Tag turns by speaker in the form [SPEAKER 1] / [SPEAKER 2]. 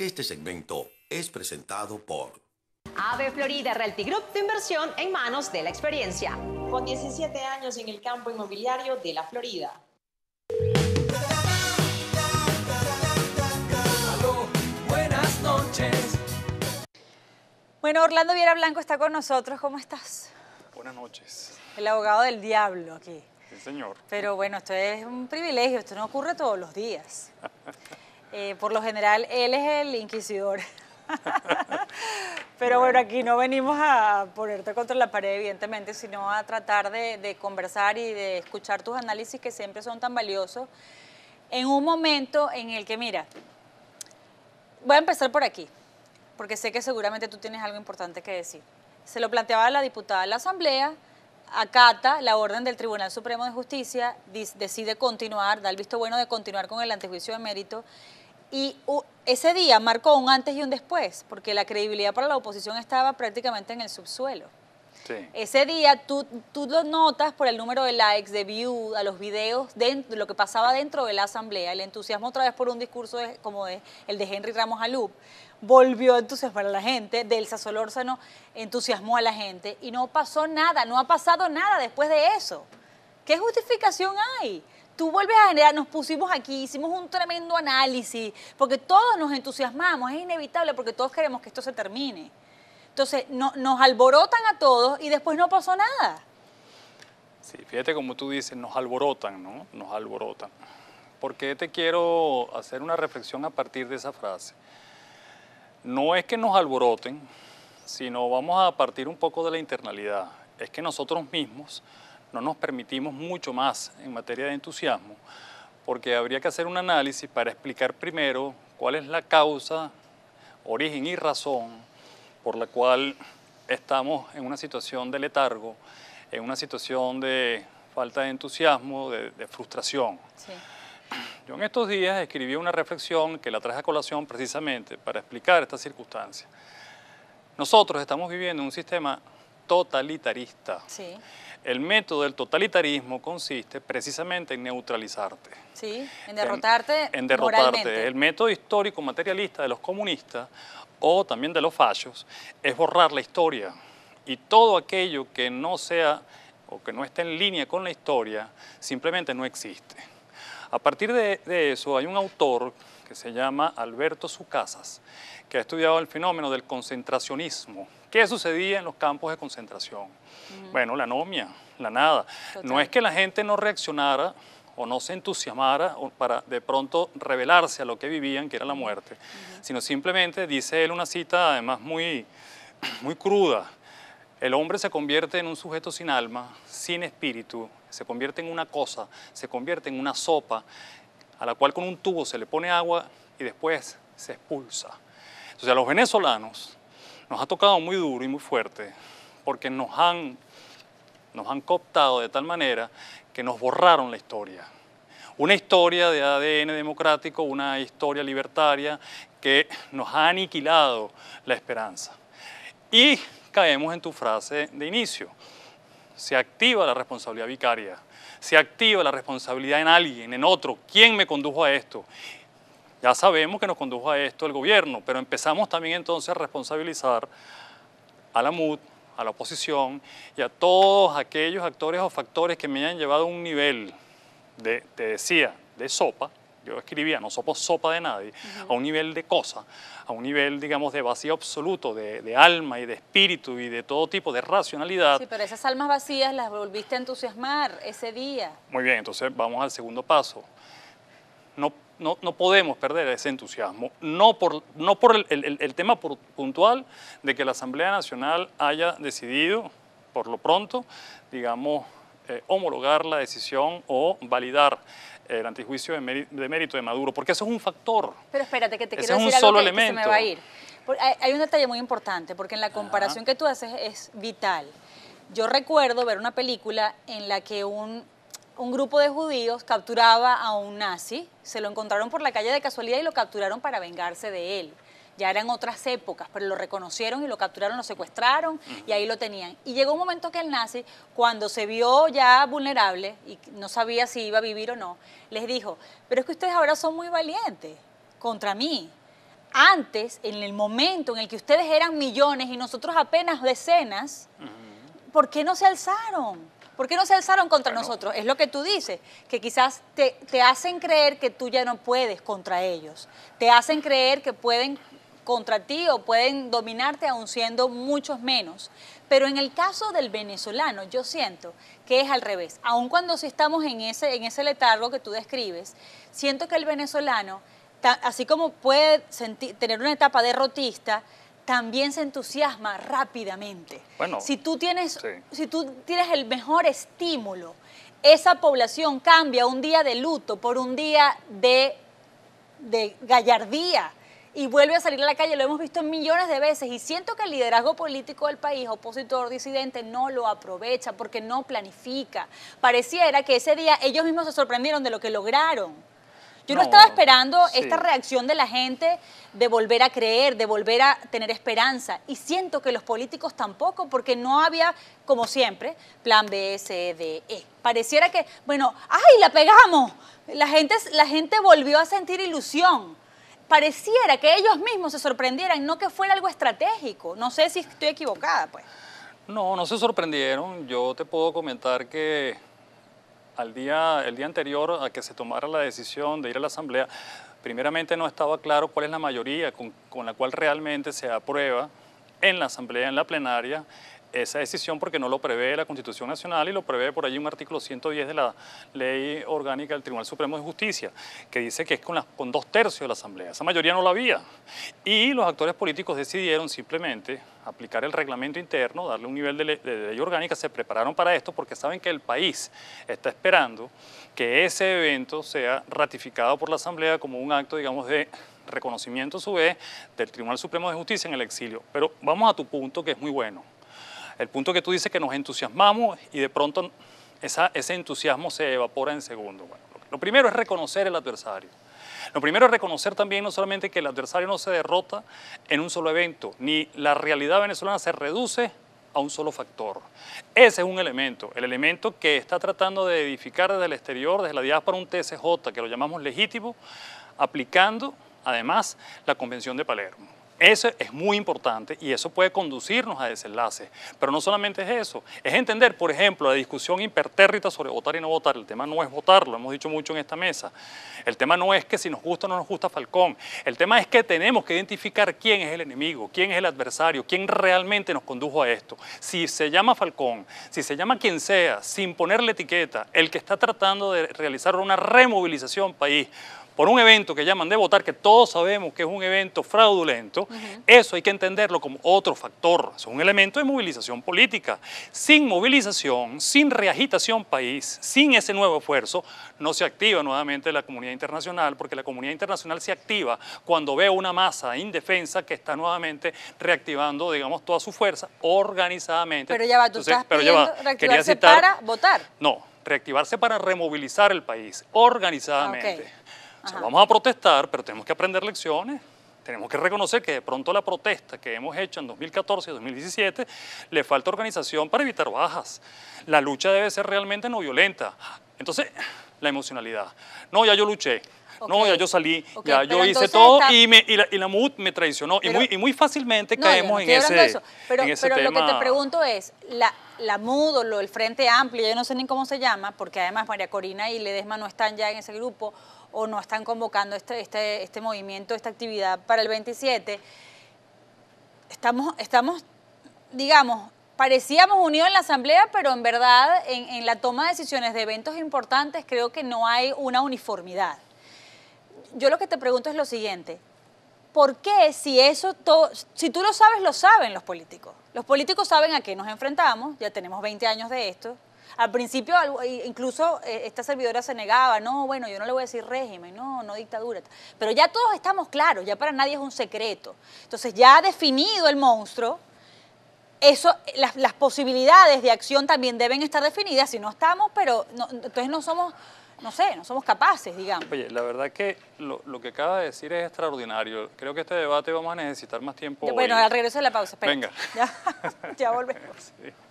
[SPEAKER 1] Este segmento es presentado por
[SPEAKER 2] AVE Florida Realty Group, de inversión en manos de la experiencia. Con 17 años en el campo inmobiliario de la Florida.
[SPEAKER 1] buenas noches.
[SPEAKER 2] Bueno, Orlando Viera Blanco está con nosotros. ¿Cómo estás?
[SPEAKER 1] Buenas noches.
[SPEAKER 2] El abogado del diablo aquí.
[SPEAKER 1] Sí, señor. Pero
[SPEAKER 2] bueno, esto es un privilegio, esto no ocurre todos los días. Eh, por lo general, él es el inquisidor. Pero bueno, aquí no venimos a ponerte contra la pared, evidentemente, sino a tratar de, conversar y de escuchar tus análisis que siempre son tan valiosos en un momento en el que, mira, voy a empezar por aquí, porque sé que seguramente tú tienes algo importante que decir. Se lo planteaba la diputada de la Asamblea, acata la orden del Tribunal Supremo de Justicia, decide continuar, da el visto bueno de continuar con el antejuicio de mérito. Y ese día marcó un antes y un después, porque la credibilidad para la oposición estaba prácticamente en el subsuelo. Ese día tú, tú lo notas por el número de likes, de views a los videos, dentro, lo que pasaba dentro de la asamblea, el entusiasmo otra vez por un discurso como el de Henry Ramos Alup, volvió a entusiasmar a la gente, Delsa Solórzano entusiasmó a la gente y no pasó nada, no ha pasado nada después de eso. ¿Qué justificación hay? tú vuelves a generar, nos pusimos aquí, hicimos un tremendo análisis, porque todos nos entusiasmamos, es inevitable porque todos queremos que esto se termine. Entonces no, nos alborotan a todos y después no pasó nada.
[SPEAKER 1] Sí, fíjate como tú dices, nos alborotan, ¿no? Nos alborotan. Porque te quiero hacer una reflexión a partir de esa frase. No es que nos alboroten, sino vamos a partir un poco de la internalidad. Es que nosotros mismos no nos permitimos mucho más en materia de entusiasmo, porque habría que hacer un análisis para explicar primero cuál es la causa, origen y razón por la cual estamos en una situación de letargo, en una situación de falta de entusiasmo, de, frustración. Yo en estos días escribí una reflexión que la traje a colación precisamente para explicar esta circunstancia. Nosotros estamos viviendo un sistema totalitarista. El método del totalitarismo consiste precisamente en neutralizarte.
[SPEAKER 2] Sí, en derrotarte. El
[SPEAKER 1] método histórico materialista de los comunistas o también de los fallos es borrar la historia y todo aquello que no sea o que no esté en línea con la historia simplemente no existe. A partir de, eso hay un autor que se llama Alberto Sucasas, que ha estudiado el fenómeno del concentracionismo. ¿Qué sucedía en los campos de concentración? Mm. Bueno, la anomia, la nada. No es que la gente no reaccionara o no se entusiasmara para de pronto revelarse a lo que vivían, que era la muerte, sino simplemente dice él una cita además muy, muy cruda. El hombre se convierte en un sujeto sin alma, sin espíritu, se convierte en una cosa, se convierte en una sopa, a la cual con un tubo se le pone agua y después se expulsa. Entonces a los venezolanos nos ha tocado muy duro y muy fuerte, porque nos han, nos han cooptado de tal manera que nos borraron la historia. Una historia de ADN democrático, una historia libertaria que nos ha aniquilado la esperanza. Y caemos en tu frase de inicio. Se activa la responsabilidad vicaria, se activa la responsabilidad en alguien, en otro. ¿Quién me condujo a esto? Ya sabemos que nos condujo a esto el gobierno, pero empezamos también entonces a responsabilizar a la MUD, a la oposición y a todos aquellos actores o factores que me hayan llevado a un nivel de, te decía, de sopa, yo escribía, no sopo sopa de nadie, a un nivel de cosa, a un nivel, digamos, de vacío absoluto, de, de, alma y de espíritu y de todo tipo de racionalidad. Sí,
[SPEAKER 2] pero esas almas vacías las volviste a entusiasmar ese día.
[SPEAKER 1] Muy bien, entonces vamos al segundo paso. No no, podemos perder ese entusiasmo, no por, no por el, tema puntual de que la Asamblea Nacional haya decidido, por lo pronto, digamos, eh, homologar la decisión o validar el antijuicio de, mérito de, Maduro, porque eso es un factor.
[SPEAKER 2] Pero espérate, que te quiero decir algo que, se me va a ir. Hay un detalle muy importante, porque en la comparación que tú haces es vital. Yo recuerdo ver una película en la que un un grupo de judíos capturaba a un nazi, se lo encontraron por la calle de casualidad y lo capturaron para vengarse de él. Ya eran otras épocas, pero lo reconocieron y lo capturaron, lo secuestraron y ahí lo tenían. Y llegó un momento que el nazi, cuando se vio ya vulnerable y no sabía si iba a vivir o no, les dijo, pero es que ustedes ahora son muy valientes contra mí. Antes, en el momento en el que ustedes eran millones y nosotros apenas decenas, ¿por qué no se alzaron? ¿Por qué no se alzaron contra nosotros? Es lo que tú dices, que quizás te, hacen creer que tú ya no puedes contra ellos. Te hacen creer que pueden contra ti o pueden dominarte aun siendo muchos menos. Pero en el caso del venezolano, yo siento que es al revés. Aun cuando si estamos en ese, en ese letargo que tú describes, siento que el venezolano, así como puede sentir, tener una etapa derrotista, también se entusiasma rápidamente. si tú tienes, si tú tienes el mejor estímulo, esa población cambia un día de luto por un día de, de gallardía y vuelve a salir a la calle. Lo hemos visto millones de veces y siento que el liderazgo político del país, opositor, disidente, no lo aprovecha porque no planifica. Pareciera que ese día ellos mismos se sorprendieron de lo que lograron yo no, estaba esperando esta reacción de la gente de volver a creer, de volver a tener esperanza. Y siento que los políticos tampoco, porque no había, como siempre, plan B, C, D, E. Pareciera que, bueno, ¡ay, la pegamos! La gente, la gente volvió a sentir ilusión pareciera que ellos mismos se sorprendieran, no que fuera algo estratégico. No sé si estoy equivocada, pues.
[SPEAKER 1] No, no se sorprendieron. Yo te puedo comentar que al día, el día anterior a que se tomara la decisión de ir a la Asamblea, primeramente no estaba claro cuál es la mayoría con, con la cual realmente se aprueba en la Asamblea, en la plenaria, esa decisión porque no lo prevé la Constitución Nacional y lo prevé por allí un artículo 110 de la Ley Orgánica del Tribunal Supremo de Justicia, que dice que es con, las, con dos tercios de la Asamblea. Esa mayoría no la había. Y los actores políticos decidieron simplemente aplicar el reglamento interno, darle un nivel de ley, de ley orgánica, se prepararon para esto porque saben que el país está esperando que ese evento sea ratificado por la Asamblea como un acto, digamos, de reconocimiento a su vez del Tribunal Supremo de Justicia en el exilio. Pero vamos a tu punto que es muy bueno. El punto que tú dices que nos entusiasmamos y de pronto ese entusiasmo se evapora en segundo. lo primero es reconocer el adversario. Lo primero es reconocer también no solamente que el adversario no se derrota en un solo evento, ni la realidad venezolana se reduce a un solo factor. Ese es un elemento, el elemento que está tratando de edificar desde el exterior, desde la diáspora, un TSJ, que lo llamamos legítimo, aplicando además la Convención de Palermo. Eso es muy importante y eso puede conducirnos a desenlaces. Pero no solamente es eso, es entender, por ejemplo, la discusión impertérrita sobre votar y no votar. El tema no es votar, lo hemos dicho mucho en esta mesa. El tema no es que si nos gusta o no nos gusta Falcón. El tema es que tenemos que identificar quién es el enemigo, quién es el adversario, quién realmente nos condujo a esto. Si se llama Falcón, si se llama quien sea, sin ponerle etiqueta, el que está tratando de realizar una removilización país por un evento que llaman de votar, que todos sabemos que es un evento fraudulento, eso hay que entenderlo como otro factor, es un elemento de movilización política. Sin movilización, sin reagitación país, sin ese nuevo esfuerzo, no se activa nuevamente la comunidad internacional, porque la comunidad internacional se activa cuando ve una masa indefensa que está nuevamente reactivando, digamos, toda su fuerza organizadamente. Pero ya va, tú Entonces, estás citar, para votar. No, reactivarse para removilizar el país organizadamente vamos a protestar, pero tenemos que aprender lecciones. Tenemos que reconocer que de pronto la protesta que hemos hecho en 2014 y 2017 le falta organización para evitar bajas. La lucha debe ser realmente no violenta. Entonces, la emocionalidad. No, ya yo luché. No, ya yo salí, ya yo hice todo y, me, y, la, MUD me traicionó. y, muy, y, muy, fácilmente caemos en, ese, Pero, Pero, lo que te pregunto
[SPEAKER 2] es, la, la MUD o el Frente Amplio, yo no sé ni cómo se llama, porque además María Corina y Ledesma no están ya en ese grupo, o no están convocando este, este, este movimiento, esta actividad para el 27, estamos, estamos digamos, parecíamos unidos en la asamblea, pero en verdad en, en, la toma de decisiones de eventos importantes creo que no hay una uniformidad. Yo lo que te pregunto es lo siguiente. ¿Por qué si eso si tú lo sabes, lo saben los políticos? Los políticos saben a qué nos enfrentamos, ya tenemos 20 años de esto, al principio, incluso eh, esta servidora se negaba, no, bueno, yo no le voy a decir régimen, no, no dictadura. Pero ya todos estamos claros, ya para nadie es un secreto. Entonces, ya ha definido el monstruo, eso, las, posibilidades de acción también deben estar definidas. Si no estamos, pero entonces no somos, no sé, no somos capaces, digamos.
[SPEAKER 1] Oye, la verdad que lo, que acaba de decir es extraordinario. Creo que este debate vamos a necesitar más tiempo. Bueno, al
[SPEAKER 2] regreso de la pausa, Venga. Ya, ya volvemos.
[SPEAKER 1] Sí.